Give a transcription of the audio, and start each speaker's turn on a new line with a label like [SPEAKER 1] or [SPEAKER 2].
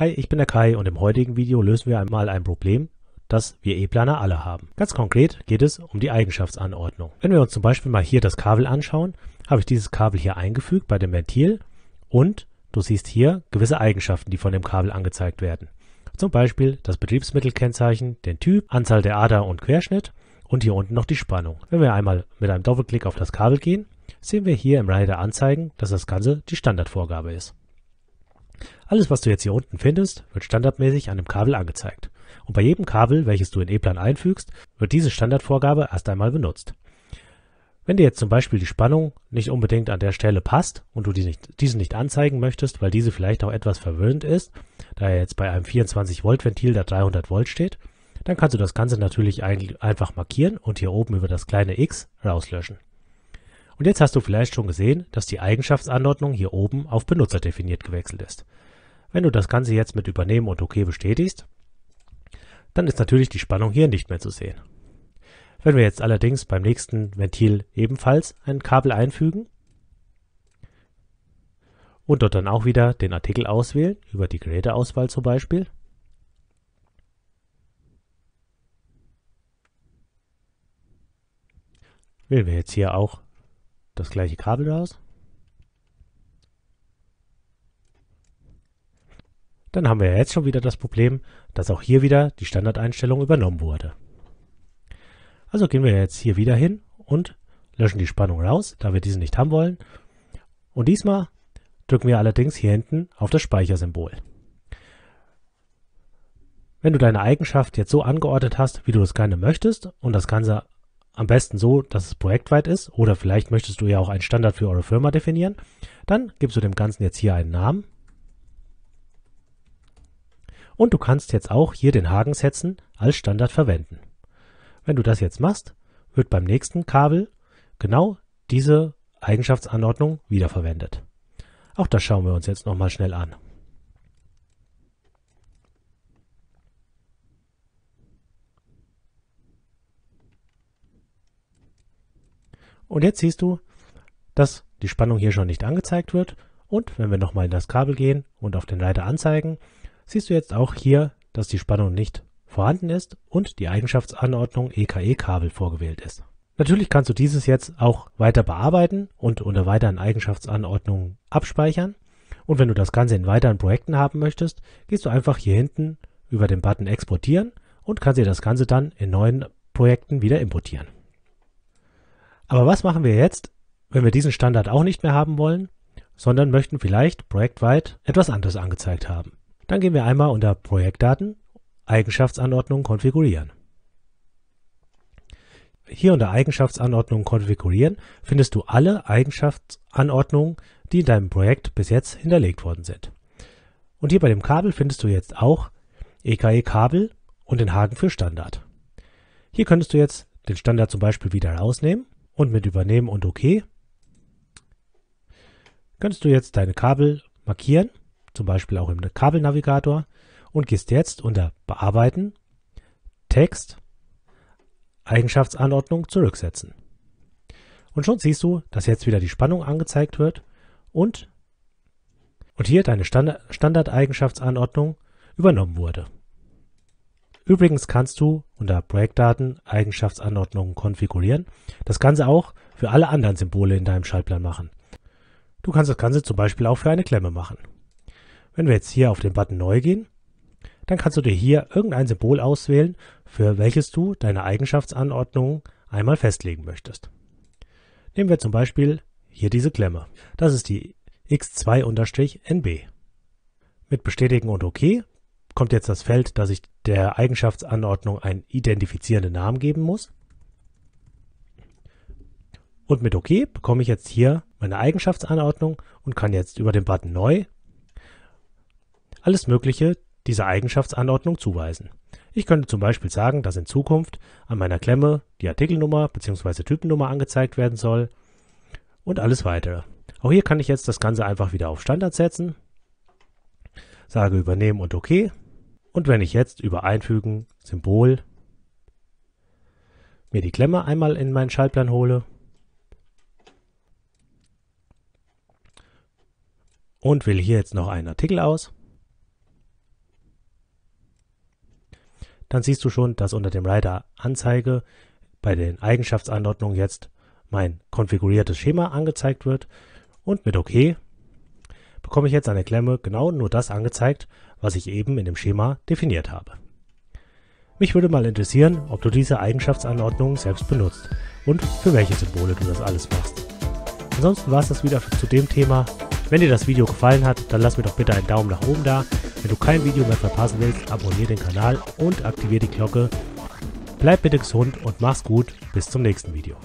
[SPEAKER 1] Hi, ich bin der Kai und im heutigen Video lösen wir einmal ein Problem, das wir E-Planer alle haben. Ganz konkret geht es um die Eigenschaftsanordnung. Wenn wir uns zum Beispiel mal hier das Kabel anschauen, habe ich dieses Kabel hier eingefügt bei dem Ventil und du siehst hier gewisse Eigenschaften, die von dem Kabel angezeigt werden. Zum Beispiel das Betriebsmittelkennzeichen, den Typ, Anzahl der Ader und Querschnitt und hier unten noch die Spannung. Wenn wir einmal mit einem Doppelklick auf das Kabel gehen, sehen wir hier im Reiter anzeigen, dass das Ganze die Standardvorgabe ist. Alles, was du jetzt hier unten findest, wird standardmäßig an einem Kabel angezeigt. Und bei jedem Kabel, welches du in E-Plan einfügst, wird diese Standardvorgabe erst einmal benutzt. Wenn dir jetzt zum Beispiel die Spannung nicht unbedingt an der Stelle passt und du die nicht, diese nicht anzeigen möchtest, weil diese vielleicht auch etwas verwöhnt ist, da ja jetzt bei einem 24-Volt-Ventil da 300 Volt steht, dann kannst du das Ganze natürlich ein, einfach markieren und hier oben über das kleine X rauslöschen. Und jetzt hast du vielleicht schon gesehen, dass die Eigenschaftsanordnung hier oben auf Benutzer definiert gewechselt ist. Wenn du das Ganze jetzt mit Übernehmen und OK bestätigst, dann ist natürlich die Spannung hier nicht mehr zu sehen. Wenn wir jetzt allerdings beim nächsten Ventil ebenfalls ein Kabel einfügen und dort dann auch wieder den Artikel auswählen, über die Geräteauswahl zum Beispiel, wählen wir jetzt hier auch das gleiche Kabel raus. Dann haben wir jetzt schon wieder das Problem, dass auch hier wieder die Standardeinstellung übernommen wurde. Also gehen wir jetzt hier wieder hin und löschen die Spannung raus, da wir diese nicht haben wollen. Und diesmal drücken wir allerdings hier hinten auf das Speichersymbol. Wenn du deine Eigenschaft jetzt so angeordnet hast, wie du es gerne möchtest und das Ganze am besten so, dass es projektweit ist oder vielleicht möchtest du ja auch einen Standard für eure Firma definieren. Dann gibst du dem Ganzen jetzt hier einen Namen. Und du kannst jetzt auch hier den Haken setzen als Standard verwenden. Wenn du das jetzt machst, wird beim nächsten Kabel genau diese Eigenschaftsanordnung wiederverwendet. Auch das schauen wir uns jetzt nochmal schnell an. Und jetzt siehst du, dass die Spannung hier schon nicht angezeigt wird. Und wenn wir nochmal in das Kabel gehen und auf den Leiter anzeigen, siehst du jetzt auch hier, dass die Spannung nicht vorhanden ist und die Eigenschaftsanordnung EKE-Kabel vorgewählt ist. Natürlich kannst du dieses jetzt auch weiter bearbeiten und unter weiteren Eigenschaftsanordnungen abspeichern. Und wenn du das Ganze in weiteren Projekten haben möchtest, gehst du einfach hier hinten über den Button Exportieren und kannst dir das Ganze dann in neuen Projekten wieder importieren. Aber was machen wir jetzt, wenn wir diesen Standard auch nicht mehr haben wollen, sondern möchten vielleicht projektweit etwas anderes angezeigt haben? Dann gehen wir einmal unter Projektdaten, Eigenschaftsanordnung konfigurieren. Hier unter Eigenschaftsanordnung konfigurieren findest du alle Eigenschaftsanordnungen, die in deinem Projekt bis jetzt hinterlegt worden sind. Und hier bei dem Kabel findest du jetzt auch EKE-Kabel und den Haken für Standard. Hier könntest du jetzt den Standard zum Beispiel wieder rausnehmen und mit Übernehmen und OK kannst du jetzt deine Kabel markieren, zum Beispiel auch im Kabelnavigator und gehst jetzt unter Bearbeiten, Text, Eigenschaftsanordnung zurücksetzen. Und schon siehst du, dass jetzt wieder die Spannung angezeigt wird und, und hier deine Standard-Eigenschaftsanordnung übernommen wurde. Übrigens kannst du unter Projektdaten Eigenschaftsanordnungen konfigurieren das Ganze auch für alle anderen Symbole in deinem Schaltplan machen. Du kannst das Ganze zum Beispiel auch für eine Klemme machen. Wenn wir jetzt hier auf den Button Neu gehen, dann kannst du dir hier irgendein Symbol auswählen, für welches du deine Eigenschaftsanordnung einmal festlegen möchtest. Nehmen wir zum Beispiel hier diese Klemme. Das ist die x2-nb. Mit Bestätigen und OK kommt jetzt das Feld, dass ich der Eigenschaftsanordnung einen identifizierenden Namen geben muss. Und mit OK bekomme ich jetzt hier meine Eigenschaftsanordnung und kann jetzt über den Button Neu alles Mögliche dieser Eigenschaftsanordnung zuweisen. Ich könnte zum Beispiel sagen, dass in Zukunft an meiner Klemme die Artikelnummer bzw. Typennummer angezeigt werden soll und alles weitere. Auch hier kann ich jetzt das Ganze einfach wieder auf Standard setzen sage übernehmen und OK. Und wenn ich jetzt über Einfügen, Symbol, mir die Klemme einmal in meinen Schaltplan hole und wähle hier jetzt noch einen Artikel aus, dann siehst du schon, dass unter dem Reiter Anzeige bei den Eigenschaftsanordnungen jetzt mein konfiguriertes Schema angezeigt wird und mit OK bekomme ich jetzt an der Klemme genau nur das angezeigt, was ich eben in dem Schema definiert habe. Mich würde mal interessieren, ob du diese Eigenschaftsanordnung selbst benutzt und für welche Symbole du das alles machst. Ansonsten war es das wieder zu dem Thema. Wenn dir das Video gefallen hat, dann lass mir doch bitte einen Daumen nach oben da. Wenn du kein Video mehr verpassen willst, abonniere den Kanal und aktiviere die Glocke. Bleib bitte gesund und mach's gut. Bis zum nächsten Video.